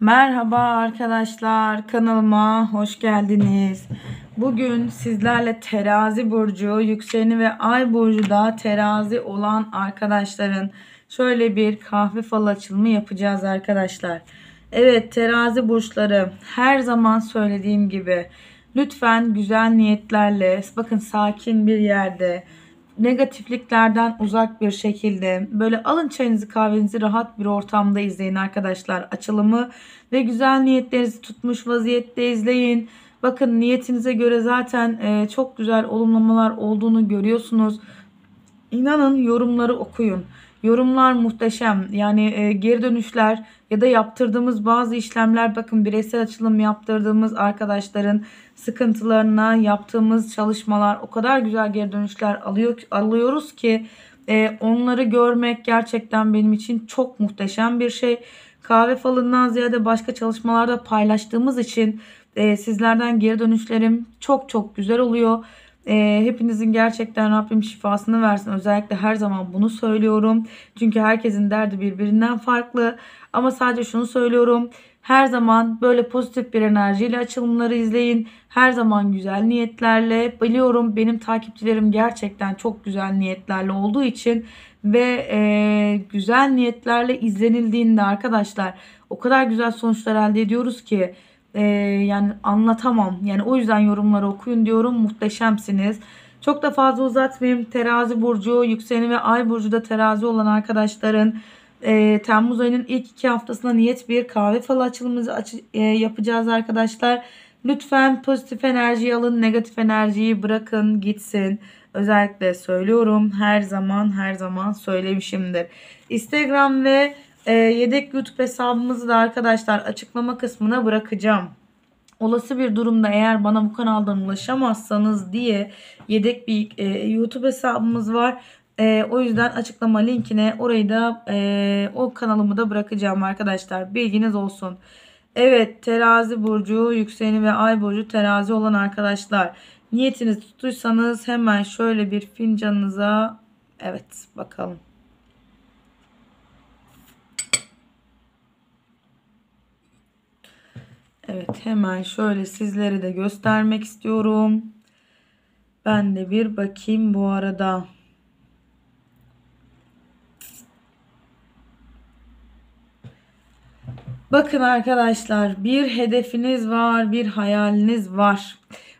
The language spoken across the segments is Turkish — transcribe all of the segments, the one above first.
Merhaba arkadaşlar kanalıma hoş geldiniz. Bugün sizlerle terazi burcu, yükseleni ve ay burcu da terazi olan arkadaşların şöyle bir kahve fal açılımı yapacağız arkadaşlar. Evet terazi burçları her zaman söylediğim gibi lütfen güzel niyetlerle bakın sakin bir yerde negatifliklerden uzak bir şekilde böyle alın çayınızı kahvenizi rahat bir ortamda izleyin arkadaşlar. Açılımı ve güzel niyetlerinizi tutmuş vaziyette izleyin. Bakın niyetinize göre zaten e, çok güzel olumlamalar olduğunu görüyorsunuz. İnanın yorumları okuyun. Yorumlar muhteşem. Yani e, geri dönüşler ya da yaptırdığımız bazı işlemler bakın bireysel açılım yaptırdığımız arkadaşların sıkıntılarına yaptığımız çalışmalar o kadar güzel geri dönüşler alıyor alıyoruz ki e, onları görmek gerçekten benim için çok muhteşem bir şey. Kahve falından ziyade başka çalışmalarda paylaştığımız için e, sizlerden geri dönüşlerim çok çok güzel oluyor. E, hepinizin gerçekten Rabbim şifasını versin. Özellikle her zaman bunu söylüyorum. Çünkü herkesin derdi birbirinden farklı. Ama sadece şunu söylüyorum. Her zaman böyle pozitif bir enerjiyle açılımları izleyin. Her zaman güzel niyetlerle. Biliyorum benim takipçilerim gerçekten çok güzel niyetlerle olduğu için ve e, güzel niyetlerle izlenildiğinde arkadaşlar o kadar güzel sonuçlar elde ediyoruz ki e, yani anlatamam. Yani o yüzden yorumları okuyun diyorum. Muhteşemsiniz. Çok da fazla uzatmayayım. Terazi burcu, yükseleni ve ay burcu da terazi olan arkadaşların e, Temmuz ayının ilk iki haftasına niyet bir kahve falı açılımımızı aç, e, yapacağız arkadaşlar. Lütfen pozitif enerjiyi alın, negatif enerjiyi bırakın gitsin. Özellikle söylüyorum her zaman her zaman söylemişimdir. Instagram ve e, yedek YouTube hesabımızı da arkadaşlar açıklama kısmına bırakacağım. Olası bir durumda eğer bana bu kanaldan ulaşamazsanız diye yedek bir e, YouTube hesabımız var. E, o yüzden açıklama linkine orayı da e, o kanalımı da bırakacağım arkadaşlar. Bilginiz olsun. Evet terazi burcu yükseleni ve ay burcu terazi olan arkadaşlar. Niyetiniz tutuysanız hemen şöyle bir fincanınıza evet bakalım. Evet hemen şöyle sizlere de göstermek istiyorum. Ben de bir bakayım bu arada. Bakın arkadaşlar bir hedefiniz var, bir hayaliniz var.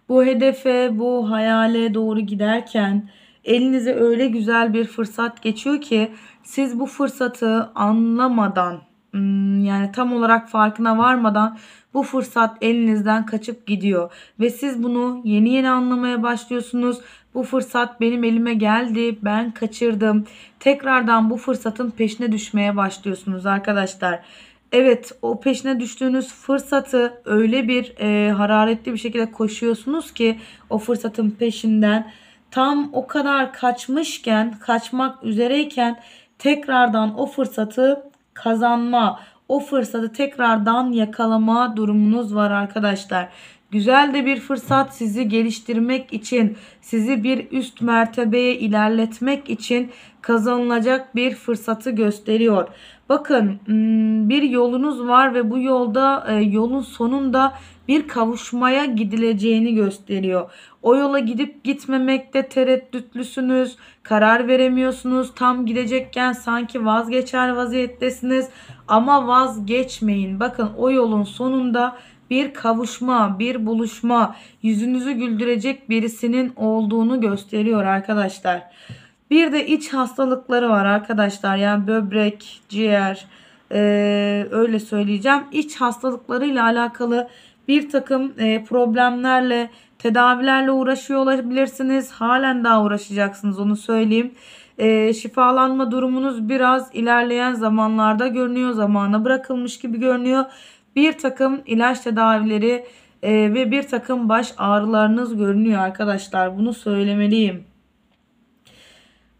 Bu hedefe, bu hayale doğru giderken elinize öyle güzel bir fırsat geçiyor ki siz bu fırsatı anlamadan Hmm, yani tam olarak farkına varmadan bu fırsat elinizden kaçıp gidiyor ve siz bunu yeni yeni anlamaya başlıyorsunuz. Bu fırsat benim elime geldi. Ben kaçırdım. Tekrardan bu fırsatın peşine düşmeye başlıyorsunuz arkadaşlar. Evet o peşine düştüğünüz fırsatı öyle bir e, hararetli bir şekilde koşuyorsunuz ki o fırsatın peşinden tam o kadar kaçmışken kaçmak üzereyken tekrardan o fırsatı kazanma, o fırsatı tekrardan yakalama durumunuz var arkadaşlar. Güzel de bir fırsat sizi geliştirmek için, sizi bir üst mertebeye ilerletmek için kazanılacak bir fırsatı gösteriyor. Bakın hmm, bir yolunuz var ve bu yolda e, yolun sonunda bir kavuşmaya gidileceğini gösteriyor. O yola gidip gitmemekte tereddütlüsünüz, karar veremiyorsunuz, tam gidecekken sanki vazgeçer vaziyettesiniz ama vazgeçmeyin. Bakın o yolun sonunda bir kavuşma, bir buluşma, yüzünüzü güldürecek birisinin olduğunu gösteriyor arkadaşlar. Bir de iç hastalıkları var arkadaşlar. Yani böbrek, ciğer, ee, öyle söyleyeceğim. İç hastalıklarıyla alakalı bir takım e, problemlerle, tedavilerle uğraşıyor olabilirsiniz. Halen daha uğraşacaksınız onu söyleyeyim. E, şifalanma durumunuz biraz ilerleyen zamanlarda görünüyor. Zamana bırakılmış gibi görünüyor. Bir takım ilaç tedavileri e, ve bir takım baş ağrılarınız görünüyor arkadaşlar. Bunu söylemeliyim.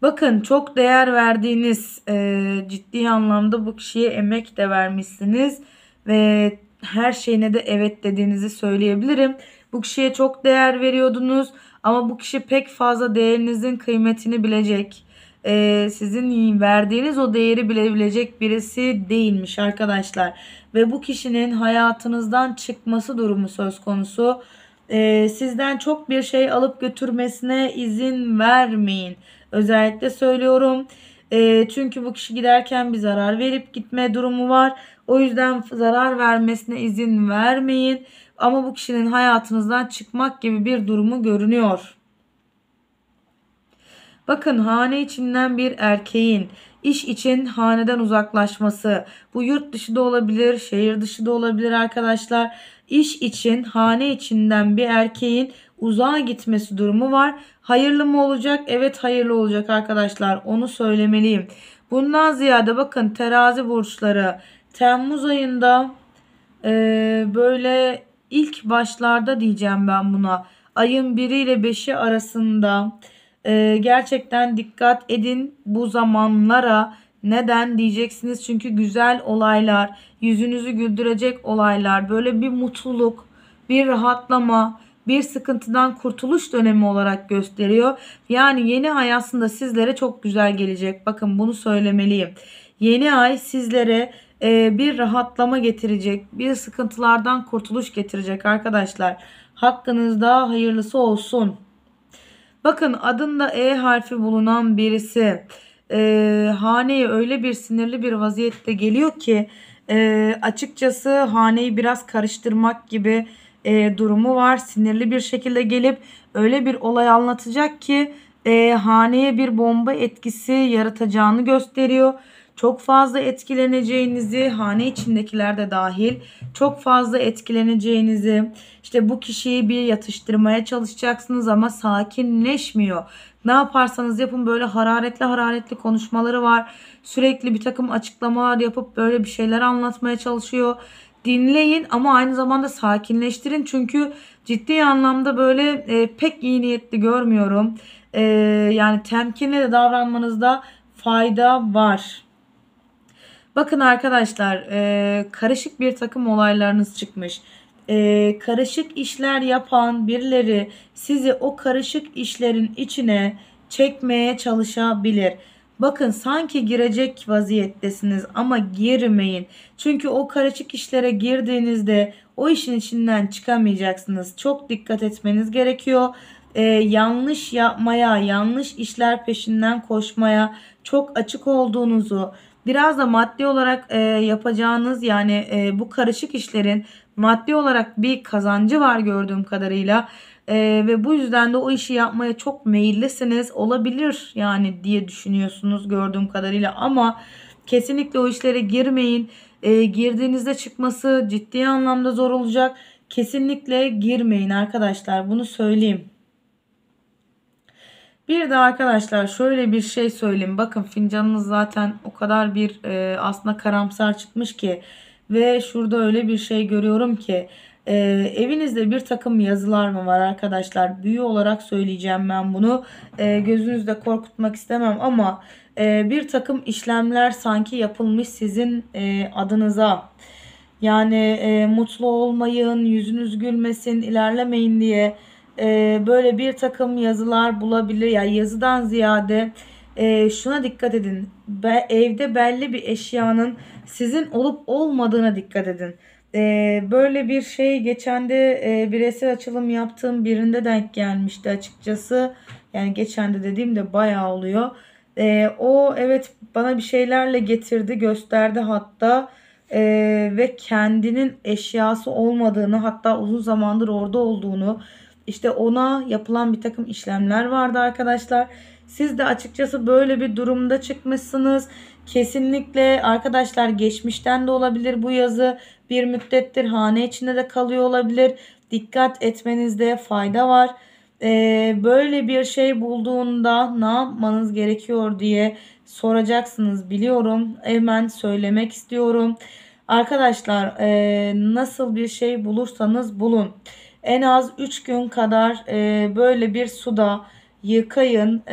Bakın çok değer verdiğiniz e, ciddi anlamda bu kişiye emek de vermişsiniz ve her şeyine de evet dediğinizi söyleyebilirim. Bu kişiye çok değer veriyordunuz ama bu kişi pek fazla değerinizin kıymetini bilecek, e, sizin verdiğiniz o değeri bilebilecek birisi değilmiş arkadaşlar. Ve bu kişinin hayatınızdan çıkması durumu söz konusu. E, sizden çok bir şey alıp götürmesine izin vermeyin. Özellikle söylüyorum. E, çünkü bu kişi giderken bir zarar verip gitme durumu var. O yüzden zarar vermesine izin vermeyin. Ama bu kişinin hayatınızdan çıkmak gibi bir durumu görünüyor. Bakın hane içinden bir erkeğin iş için haneden uzaklaşması. Bu yurt dışı da olabilir, şehir dışı da olabilir arkadaşlar. İş için hane içinden bir erkeğin uzağa gitmesi durumu var. Hayırlı mı olacak? Evet hayırlı olacak arkadaşlar. Onu söylemeliyim. Bundan ziyade bakın terazi burçları Temmuz ayında e, böyle ilk başlarda diyeceğim ben buna. Ayın 1 ile 5'i arasında e, gerçekten dikkat edin bu zamanlara. Neden diyeceksiniz çünkü güzel olaylar, yüzünüzü güldürecek olaylar, böyle bir mutluluk, bir rahatlama, bir sıkıntıdan kurtuluş dönemi olarak gösteriyor. Yani yeni ay aslında sizlere çok güzel gelecek. Bakın bunu söylemeliyim. Yeni ay sizlere e, bir rahatlama getirecek, bir sıkıntılardan kurtuluş getirecek arkadaşlar. Hakkınızda hayırlısı olsun. Bakın adında E harfi bulunan birisi e, haneye öyle bir sinirli bir vaziyette geliyor ki e, açıkçası haneyi biraz karıştırmak gibi e, durumu var. Sinirli bir şekilde gelip öyle bir olay anlatacak ki e, haneye bir bomba etkisi yaratacağını gösteriyor çok fazla etkileneceğinizi, hane içindekiler de dahil çok fazla etkileneceğinizi, işte bu kişiyi bir yatıştırmaya çalışacaksınız ama sakinleşmiyor. Ne yaparsanız yapın böyle hararetli hararetli konuşmaları var. Sürekli bir takım açıklamalar yapıp böyle bir şeyler anlatmaya çalışıyor. Dinleyin ama aynı zamanda sakinleştirin çünkü ciddi anlamda böyle e, pek iyi niyetli görmüyorum. E, yani temkinli de davranmanızda fayda var. Bakın arkadaşlar e, karışık bir takım olaylarınız çıkmış. E, karışık işler yapan birileri sizi o karışık işlerin içine çekmeye çalışabilir. Bakın sanki girecek vaziyettesiniz ama girmeyin. Çünkü o karışık işlere girdiğinizde o işin içinden çıkamayacaksınız. Çok dikkat etmeniz gerekiyor. Ee, yanlış yapmaya, yanlış işler peşinden koşmaya çok açık olduğunuzu, biraz da maddi olarak e, yapacağınız yani e, bu karışık işlerin maddi olarak bir kazancı var gördüğüm kadarıyla e, ve bu yüzden de o işi yapmaya çok meyillisiniz olabilir yani diye düşünüyorsunuz gördüğüm kadarıyla ama kesinlikle o işlere girmeyin e, girdiğinizde çıkması ciddi anlamda zor olacak kesinlikle girmeyin arkadaşlar bunu söyleyeyim. Bir de arkadaşlar şöyle bir şey söyleyeyim. Bakın fincanınız zaten o kadar bir e, aslında karamsar çıkmış ki ve şurada öyle bir şey görüyorum ki e, evinizde bir takım yazılar mı var arkadaşlar? Büyü olarak söyleyeceğim ben bunu. E, gözünüzde korkutmak istemem ama e, bir takım işlemler sanki yapılmış sizin e, adınıza. Yani e, mutlu olmayın, yüzünüz gülmesin, ilerlemeyin diye e, böyle bir takım yazılar bulabilir. Yani yazıdan ziyade e, şuna dikkat edin. Be, evde belli bir eşyanın sizin olup olmadığına dikkat edin. E, böyle bir şey geçen de e, bireysel açılım yaptığım birinde denk gelmişti açıkçası. Yani geçen de dediğim de bayağı oluyor. E, o evet bana bir şeylerle getirdi gösterdi hatta e, ve kendinin eşyası olmadığını hatta uzun zamandır orada olduğunu işte ona yapılan bir takım işlemler vardı arkadaşlar. Siz de açıkçası böyle bir durumda çıkmışsınız. Kesinlikle arkadaşlar geçmişten de olabilir bu yazı. Bir müddettir hane içinde de kalıyor olabilir. Dikkat etmenizde fayda var. Ee, böyle bir şey bulduğunda ne yapmanız gerekiyor diye soracaksınız biliyorum. Hemen söylemek istiyorum. Arkadaşlar e, nasıl bir şey bulursanız bulun en az 3 gün kadar e, böyle bir suda yıkayın. 3 e,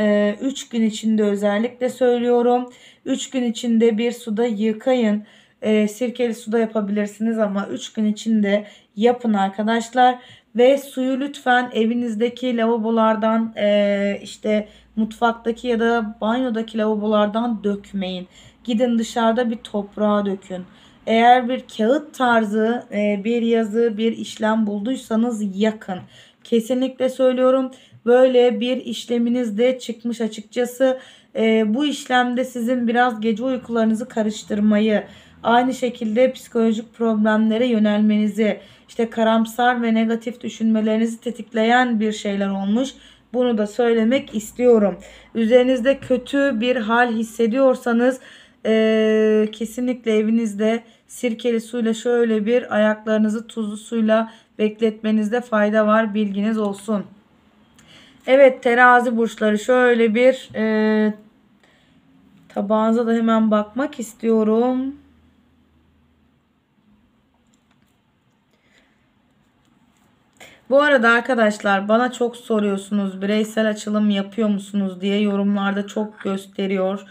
gün içinde özellikle söylüyorum. 3 gün içinde bir suda yıkayın. E, sirkeli suda yapabilirsiniz ama 3 gün içinde yapın arkadaşlar. Ve suyu lütfen evinizdeki lavabolardan e, işte mutfaktaki ya da banyodaki lavabolardan dökmeyin. Gidin dışarıda bir toprağa dökün. Eğer bir kağıt tarzı e, bir yazı bir işlem bulduysanız yakın. Kesinlikle söylüyorum böyle bir işleminiz de çıkmış açıkçası. E, bu işlemde sizin biraz gece uykularınızı karıştırmayı aynı şekilde psikolojik problemlere yönelmenizi işte karamsar ve negatif düşünmelerinizi tetikleyen bir şeyler olmuş. Bunu da söylemek istiyorum. Üzerinizde kötü bir hal hissediyorsanız e, kesinlikle evinizde sirkeli suyla şöyle bir ayaklarınızı tuzlu suyla bekletmenizde fayda var. Bilginiz olsun. Evet terazi burçları şöyle bir e, tabağınıza da hemen bakmak istiyorum. Bu arada arkadaşlar bana çok soruyorsunuz bireysel açılım yapıyor musunuz diye yorumlarda çok gösteriyor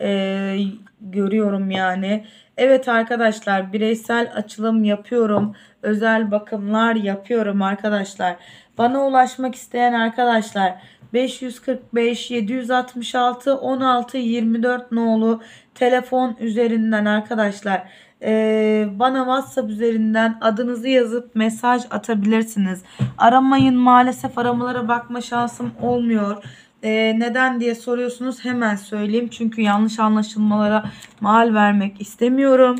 e, görüyorum yani. Evet arkadaşlar bireysel açılım yapıyorum. Özel bakımlar yapıyorum arkadaşlar. Bana ulaşmak isteyen arkadaşlar 545 766 16 24 nolu telefon üzerinden arkadaşlar ee, bana WhatsApp üzerinden adınızı yazıp mesaj atabilirsiniz. Aramayın maalesef aramalara bakma şansım olmuyor. E, neden diye soruyorsunuz hemen söyleyeyim. Çünkü yanlış anlaşılmalara mal vermek istemiyorum.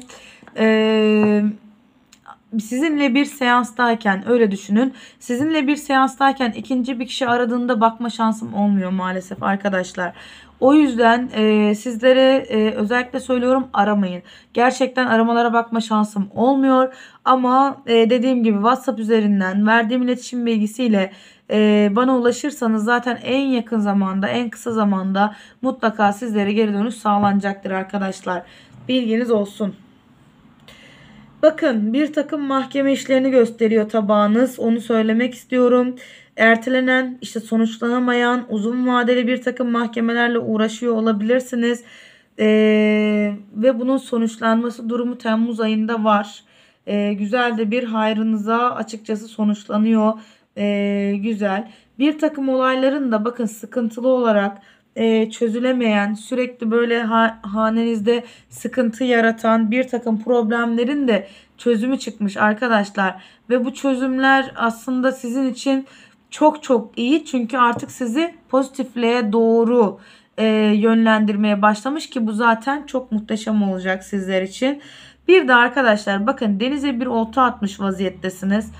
Eee sizinle bir seanstayken öyle düşünün. Sizinle bir seanstayken ikinci bir kişi aradığında bakma şansım olmuyor maalesef arkadaşlar. O yüzden e, sizlere e, özellikle söylüyorum aramayın. Gerçekten aramalara bakma şansım olmuyor. Ama e, dediğim gibi WhatsApp üzerinden verdiğim iletişim bilgisiyle ee, bana ulaşırsanız zaten en yakın zamanda en kısa zamanda mutlaka sizlere geri dönüş sağlanacaktır arkadaşlar. Bilginiz olsun. Bakın bir takım mahkeme işlerini gösteriyor tabağınız. Onu söylemek istiyorum. Ertelenen, işte sonuçlanamayan, uzun vadeli bir takım mahkemelerle uğraşıyor olabilirsiniz. Ee, ve bunun sonuçlanması durumu Temmuz ayında var. Ee, güzel de bir hayrınıza açıkçası sonuçlanıyor e, güzel. Bir takım olayların da bakın sıkıntılı olarak e, çözülemeyen sürekli böyle ha, hanenizde sıkıntı yaratan bir takım problemlerin de çözümü çıkmış arkadaşlar. Ve bu çözümler aslında sizin için çok çok iyi çünkü artık sizi pozitifliğe doğru e, yönlendirmeye başlamış ki bu zaten çok muhteşem olacak sizler için. Bir de arkadaşlar bakın denize bir olta atmış vaziyettesiniz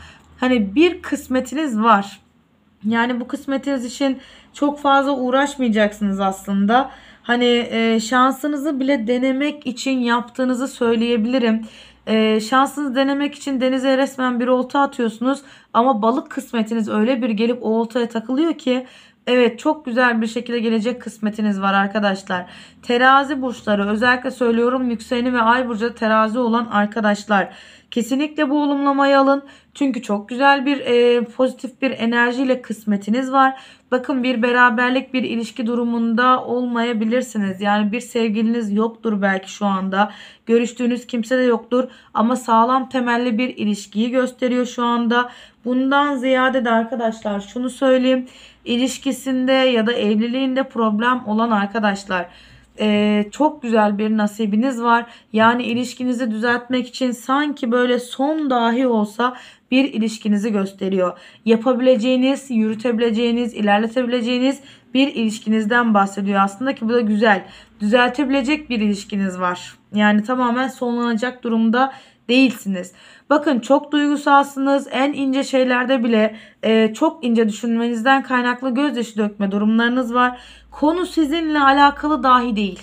hani bir kısmetiniz var. Yani bu kısmetiniz için çok fazla uğraşmayacaksınız aslında. Hani e, şansınızı bile denemek için yaptığınızı söyleyebilirim. E, şansınızı denemek için denize resmen bir olta atıyorsunuz. Ama balık kısmetiniz öyle bir gelip o oltaya takılıyor ki Evet çok güzel bir şekilde gelecek kısmetiniz var arkadaşlar. Terazi burçları özellikle söylüyorum yükseleni ve ay burcu terazi olan arkadaşlar. Kesinlikle bu olumlamayı alın. Çünkü çok güzel bir e, pozitif bir enerjiyle kısmetiniz var. Bakın bir beraberlik bir ilişki durumunda olmayabilirsiniz. Yani bir sevgiliniz yoktur belki şu anda. Görüştüğünüz kimse de yoktur. Ama sağlam temelli bir ilişkiyi gösteriyor şu anda. Bundan ziyade de arkadaşlar şunu söyleyeyim. İlişkisinde ya da evliliğinde problem olan arkadaşlar e, çok güzel bir nasibiniz var. Yani ilişkinizi düzeltmek için sanki böyle son dahi olsa bir ilişkinizi gösteriyor. Yapabileceğiniz, yürütebileceğiniz, ilerletebileceğiniz bir ilişkinizden bahsediyor aslında ki bu da güzel. Düzeltebilecek bir ilişkiniz var. Yani tamamen sonlanacak durumda değilsiniz. Bakın çok duygusalsınız. En ince şeylerde bile e, çok ince düşünmenizden kaynaklı gözyaşı dökme durumlarınız var. Konu sizinle alakalı dahi değil.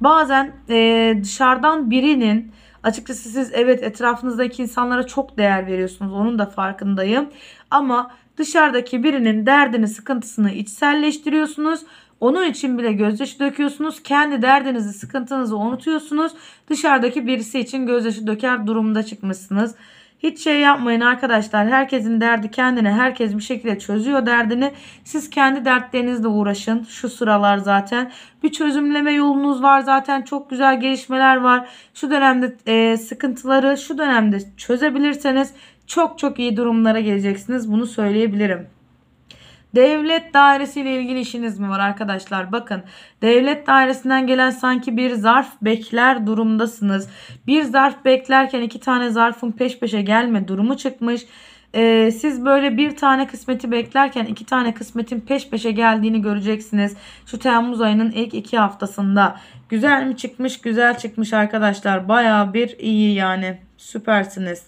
Bazen e, dışarıdan birinin açıkçası siz evet etrafınızdaki insanlara çok değer veriyorsunuz. Onun da farkındayım. Ama dışarıdaki birinin derdini, sıkıntısını içselleştiriyorsunuz onun için bile gözyaşı döküyorsunuz. Kendi derdinizi, sıkıntınızı unutuyorsunuz. Dışarıdaki birisi için gözyaşı döker durumda çıkmışsınız. Hiç şey yapmayın arkadaşlar. Herkesin derdi kendine. Herkes bir şekilde çözüyor derdini. Siz kendi dertlerinizle uğraşın. Şu sıralar zaten. Bir çözümleme yolunuz var zaten. Çok güzel gelişmeler var. Şu dönemde e, sıkıntıları şu dönemde çözebilirseniz çok çok iyi durumlara geleceksiniz. Bunu söyleyebilirim. Devlet dairesi ile ilgili işiniz mi var arkadaşlar? Bakın devlet dairesinden gelen sanki bir zarf bekler durumdasınız. Bir zarf beklerken iki tane zarfın peş peşe gelme durumu çıkmış. Ee, siz böyle bir tane kısmeti beklerken iki tane kısmetin peş peşe geldiğini göreceksiniz. Şu Temmuz ayının ilk iki haftasında. Güzel mi çıkmış? Güzel çıkmış arkadaşlar. Baya bir iyi yani. Süpersiniz.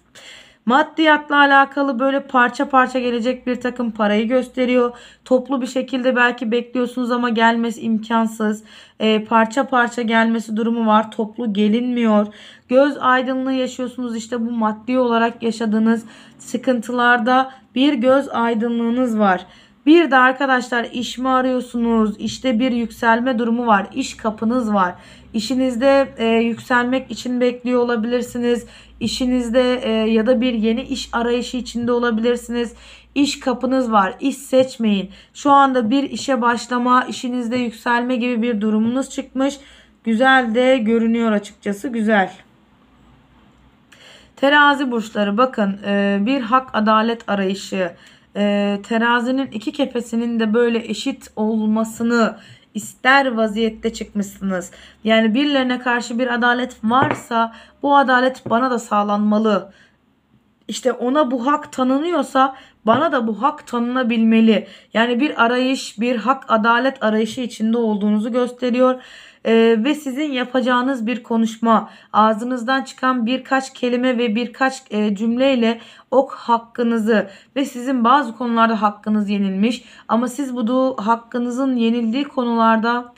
Maddiyatla alakalı böyle parça parça gelecek bir takım parayı gösteriyor. Toplu bir şekilde belki bekliyorsunuz ama gelmesi imkansız. E, parça parça gelmesi durumu var. Toplu gelinmiyor. Göz aydınlığı yaşıyorsunuz İşte bu maddi olarak yaşadığınız sıkıntılarda bir göz aydınlığınız var. Bir de arkadaşlar iş mi arıyorsunuz? İşte bir yükselme durumu var. İş kapınız var. İşinizde e, yükselmek için bekliyor olabilirsiniz işinizde e, ya da bir yeni iş arayışı içinde olabilirsiniz. İş kapınız var. İş seçmeyin. Şu anda bir işe başlama, işinizde yükselme gibi bir durumunuz çıkmış. Güzel de görünüyor açıkçası. Güzel. Terazi burçları bakın e, bir hak adalet arayışı. E, terazinin iki kefesinin de böyle eşit olmasını ister vaziyette çıkmışsınız. Yani birilerine karşı bir adalet varsa bu adalet bana da sağlanmalı işte ona bu hak tanınıyorsa bana da bu hak tanınabilmeli. Yani bir arayış, bir hak adalet arayışı içinde olduğunuzu gösteriyor. Ee, ve sizin yapacağınız bir konuşma, ağzınızdan çıkan birkaç kelime ve birkaç e, cümleyle ok hakkınızı ve sizin bazı konularda hakkınız yenilmiş ama siz bu hakkınızın yenildiği konularda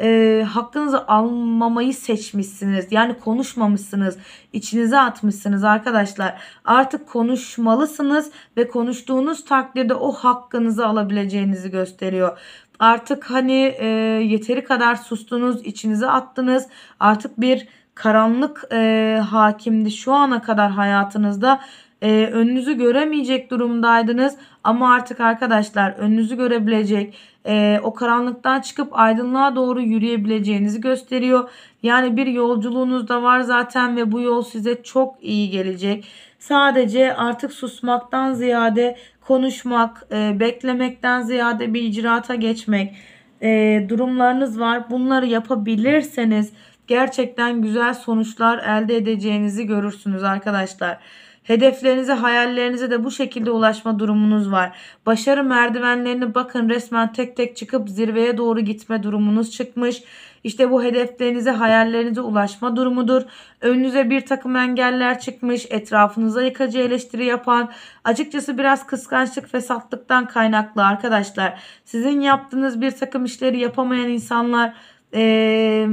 e, hakkınızı almamayı seçmişsiniz. Yani konuşmamışsınız. içinize atmışsınız arkadaşlar. Artık konuşmalısınız ve konuştuğunuz takdirde o hakkınızı alabileceğinizi gösteriyor. Artık hani e, yeteri kadar sustunuz, içinize attınız. Artık bir karanlık e, hakimdi şu ana kadar hayatınızda e, önünüzü göremeyecek durumdaydınız. Ama artık arkadaşlar önünüzü görebilecek e, o karanlıktan çıkıp aydınlığa doğru yürüyebileceğinizi gösteriyor. Yani bir yolculuğunuz da var zaten ve bu yol size çok iyi gelecek. Sadece artık susmaktan ziyade konuşmak, e, beklemekten ziyade bir icraata geçmek e, durumlarınız var. Bunları yapabilirseniz gerçekten güzel sonuçlar elde edeceğinizi görürsünüz arkadaşlar. Hedeflerinize, hayallerinize de bu şekilde ulaşma durumunuz var. Başarı merdivenlerini bakın resmen tek tek çıkıp zirveye doğru gitme durumunuz çıkmış. İşte bu hedeflerinize, hayallerinize ulaşma durumudur. Önünüze bir takım engeller çıkmış, etrafınıza yıkıcı eleştiri yapan, açıkçası biraz kıskançlık, fesatlıktan kaynaklı arkadaşlar. Sizin yaptığınız bir takım işleri yapamayan insanlar... Ee,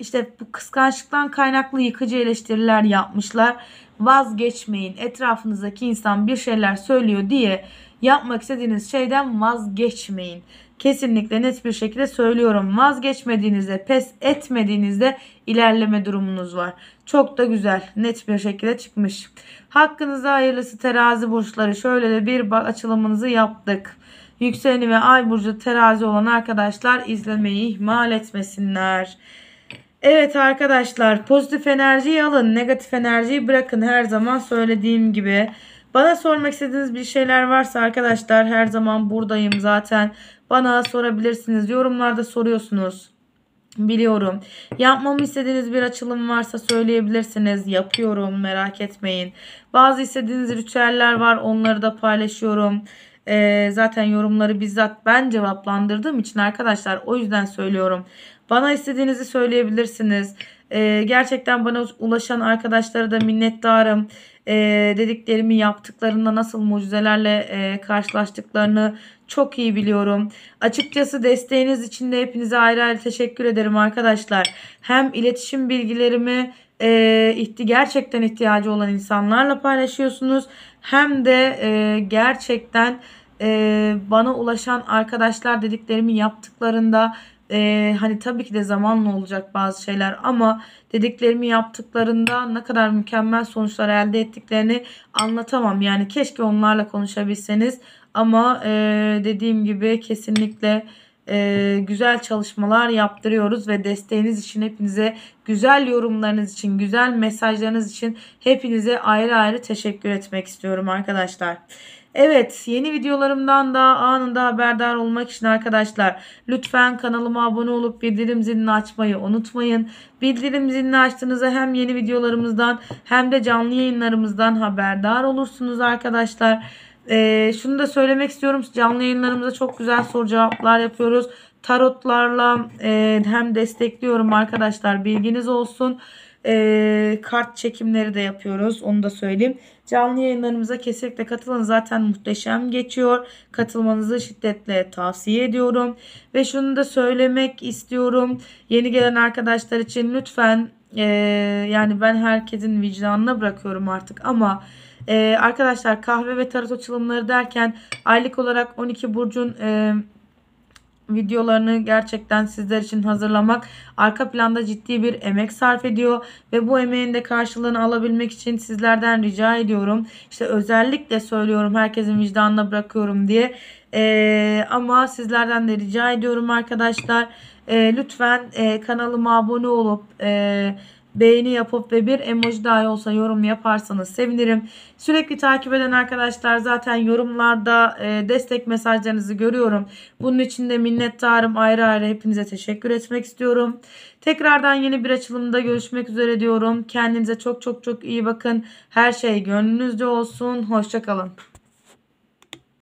işte bu kıskançlıktan kaynaklı yıkıcı eleştiriler yapmışlar. Vazgeçmeyin. Etrafınızdaki insan bir şeyler söylüyor diye yapmak istediğiniz şeyden vazgeçmeyin. Kesinlikle net bir şekilde söylüyorum. Vazgeçmediğinizde, pes etmediğinizde ilerleme durumunuz var. Çok da güzel, net bir şekilde çıkmış. Hakkınıza hayırlısı terazi burçları. Şöyle de bir bak açılımınızı yaptık. Yükseleni ve ay burcu terazi olan arkadaşlar izlemeyi ihmal etmesinler. Evet arkadaşlar pozitif enerjiyi alın negatif enerjiyi bırakın her zaman söylediğim gibi. Bana sormak istediğiniz bir şeyler varsa arkadaşlar her zaman buradayım zaten. Bana sorabilirsiniz yorumlarda soruyorsunuz. Biliyorum. Yapmamı istediğiniz bir açılım varsa söyleyebilirsiniz. Yapıyorum merak etmeyin. Bazı istediğiniz ritüeller var onları da paylaşıyorum. Ee, zaten yorumları bizzat ben cevaplandırdığım için arkadaşlar o yüzden söylüyorum. Bana istediğinizi söyleyebilirsiniz. Ee, gerçekten bana ulaşan arkadaşlara da minnettarım. Ee, dediklerimi yaptıklarında nasıl mucizelerle e, karşılaştıklarını çok iyi biliyorum. Açıkçası desteğiniz için de hepinize ayrı ayrı teşekkür ederim arkadaşlar. Hem iletişim bilgilerimi e, ihti gerçekten ihtiyacı olan insanlarla paylaşıyorsunuz. Hem de e, gerçekten e, bana ulaşan arkadaşlar dediklerimi yaptıklarında e, hani tabii ki de zamanla olacak bazı şeyler ama dediklerimi yaptıklarında ne kadar mükemmel sonuçlar elde ettiklerini anlatamam. Yani keşke onlarla konuşabilseniz ama e, dediğim gibi kesinlikle e, güzel çalışmalar yaptırıyoruz ve desteğiniz için hepinize güzel yorumlarınız için güzel mesajlarınız için hepinize ayrı ayrı teşekkür etmek istiyorum arkadaşlar. Evet yeni videolarımdan da anında haberdar olmak için arkadaşlar lütfen kanalıma abone olup bildirim zilini açmayı unutmayın. Bildirim zilini açtığınızda hem yeni videolarımızdan hem de canlı yayınlarımızdan haberdar olursunuz arkadaşlar. Ee, şunu da söylemek istiyorum canlı yayınlarımızda çok güzel soru cevaplar yapıyoruz. Tarotlarla e, hem destekliyorum arkadaşlar bilginiz olsun e, kart çekimleri de yapıyoruz. Onu da söyleyeyim. Canlı yayınlarımıza kesinlikle katılın. Zaten muhteşem geçiyor. Katılmanızı şiddetle tavsiye ediyorum. Ve şunu da söylemek istiyorum. Yeni gelen arkadaşlar için lütfen e, yani ben herkesin vicdanına bırakıyorum artık ama e, arkadaşlar kahve ve tarot açılımları derken aylık olarak 12 burcun e, videolarını gerçekten sizler için hazırlamak arka planda ciddi bir emek sarf ediyor ve bu emeğin de karşılığını alabilmek için sizlerden rica ediyorum. işte özellikle söylüyorum herkesin vicdanına bırakıyorum diye. Ee, ama sizlerden de rica ediyorum arkadaşlar. Ee, lütfen e, kanalıma abone olup e, beğeni yapıp ve bir emoji dahi olsa yorum yaparsanız sevinirim. Sürekli takip eden arkadaşlar zaten yorumlarda e, destek mesajlarınızı görüyorum. Bunun için de minnettarım ayrı ayrı hepinize teşekkür etmek istiyorum. Tekrardan yeni bir açılımda görüşmek üzere diyorum. Kendinize çok çok çok iyi bakın. Her şey gönlünüzde olsun. Hoşçakalın.